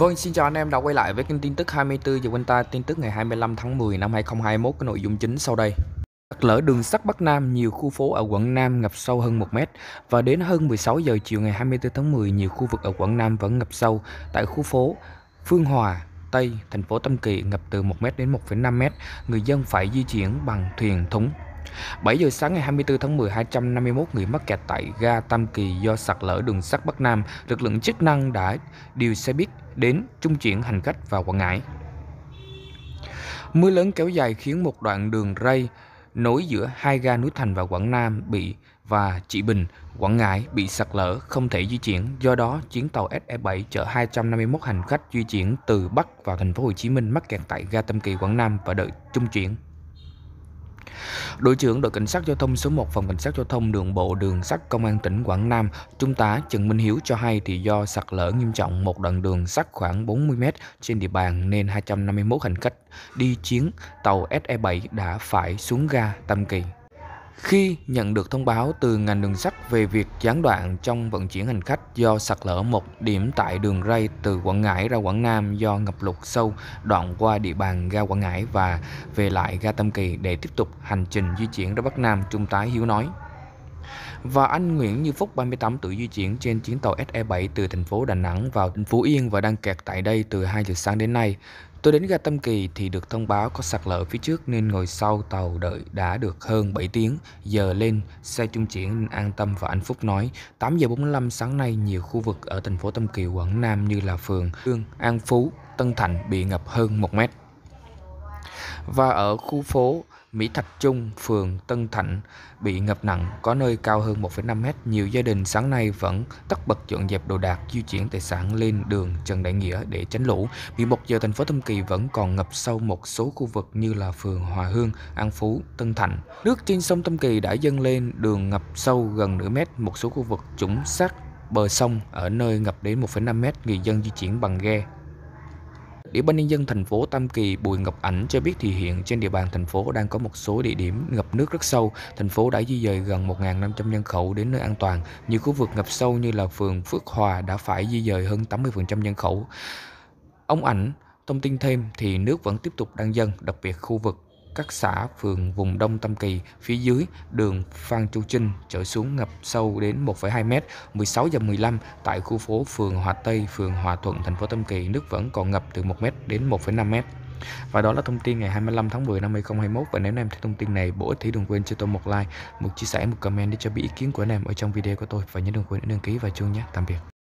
Vâng, xin chào anh em đã quay lại với kênh tin tức 24 giờ quanh ta, tin tức ngày 25 tháng 10 năm 2021 có nội dung chính sau đây. Sạt lở đường sắt Bắc Nam, nhiều khu phố ở quận Nam ngập sâu hơn 1 mét và đến hơn 16 giờ chiều ngày 24 tháng 10, nhiều khu vực ở quận Nam vẫn ngập sâu tại khu phố Phương Hòa, Tây, thành phố Tâm Kỳ ngập từ 1 mét đến 1,5 mét, người dân phải di chuyển bằng thuyền thúng 7 giờ sáng ngày 24 tháng 10, 251 người mắc kẹt tại ga Tam Kỳ do sạt lở đường sắt Bắc Nam. Lực lượng chức năng đã điều xe buýt đến trung chuyển hành khách vào Quảng Ngãi. Mưa lớn kéo dài khiến một đoạn đường ray nối giữa hai ga núi Thành và Quảng Nam bị và Trị Bình, Quảng Ngãi bị sạt lở không thể di chuyển, do đó chuyến tàu SE7 chở 251 hành khách di chuyển từ Bắc vào thành phố Hồ Chí Minh mắc kẹt tại ga Tâm Kỳ Quảng Nam và đợi trung chuyển. Đội trưởng đội cảnh sát giao thông số 1 phòng cảnh sát giao thông đường bộ đường sắt công an tỉnh Quảng Nam, Trung tá Trần Minh Hiếu cho hay thì do sạt lở nghiêm trọng một đoạn đường sắt khoảng 40 m trên địa bàn nên 251 hành khách đi chuyến tàu SE7 đã phải xuống ga Tam Kỳ. Khi nhận được thông báo từ ngành đường sắt về việc gián đoạn trong vận chuyển hành khách do sạt lở một điểm tại đường ray từ Quảng Ngãi ra Quảng Nam do ngập lụt sâu đoạn qua địa bàn ga Quảng Ngãi và về lại ga Tam Kỳ để tiếp tục hành trình di chuyển ra Bắc Nam, Trung tá Hiếu nói. Và anh Nguyễn Như Phúc, 38 tuổi, di chuyển trên chuyến tàu SE7 từ thành phố Đà Nẵng vào Phú Yên và đang kẹt tại đây từ 2 giờ sáng đến nay. Tôi đến ga Tâm Kỳ thì được thông báo có sạt lở phía trước nên ngồi sau tàu đợi đã được hơn 7 tiếng. Giờ lên xe trung chuyển An Tâm và Anh Phúc nói 8 giờ 45 sáng nay nhiều khu vực ở thành phố Tâm Kỳ Quảng Nam như là phường Hương, An Phú, Tân thạnh bị ngập hơn 1 mét. Và ở khu phố Mỹ Thạch Trung, phường Tân Thạnh bị ngập nặng, có nơi cao hơn 1,5 mét. Nhiều gia đình sáng nay vẫn tất bật dọn dẹp đồ đạc, di chuyển tài sản lên đường Trần Đại Nghĩa để tránh lũ. 11 giờ thành phố Tâm Kỳ vẫn còn ngập sâu một số khu vực như là phường Hòa Hương, An Phú, Tân Thạnh. Nước trên sông Tâm Kỳ đã dâng lên đường ngập sâu gần nửa mét, một số khu vực trũng sát bờ sông ở nơi ngập đến 1,5 mét, người dân di chuyển bằng ghe, Ủy ban nhân dân thành phố Tam Kỳ Bùi Ngọc Ảnh cho biết thì hiện trên địa bàn thành phố đang có một số địa điểm ngập nước rất sâu. Thành phố đã di dời gần 1.500 nhân khẩu đến nơi an toàn. Nhiều khu vực ngập sâu như là phường Phước Hòa đã phải di dời hơn 80% nhân khẩu. Ông Ảnh thông tin thêm thì nước vẫn tiếp tục đang dâng, đặc biệt khu vực các xã phường vùng Đông tâm Kỳ phía dưới đường Phan Chu Trinh trở xuống ngập sâu đến 1,2 m. 16 giờ 15 tại khu phố phường Hòa Tây, phường Hòa Thuận, thành phố tâm Kỳ nước vẫn còn ngập từ 1 m đến 1,5 m. Và đó là thông tin ngày 25 tháng 10 năm 2021 Và nếu anh em thấy thông tin này bổ ích thì đừng quên cho tôi một like Một chia sẻ, một comment để cho biết ý kiến của anh em ở trong video của tôi Và nhớ đừng quên đăng ký và chuông nhé Tạm biệt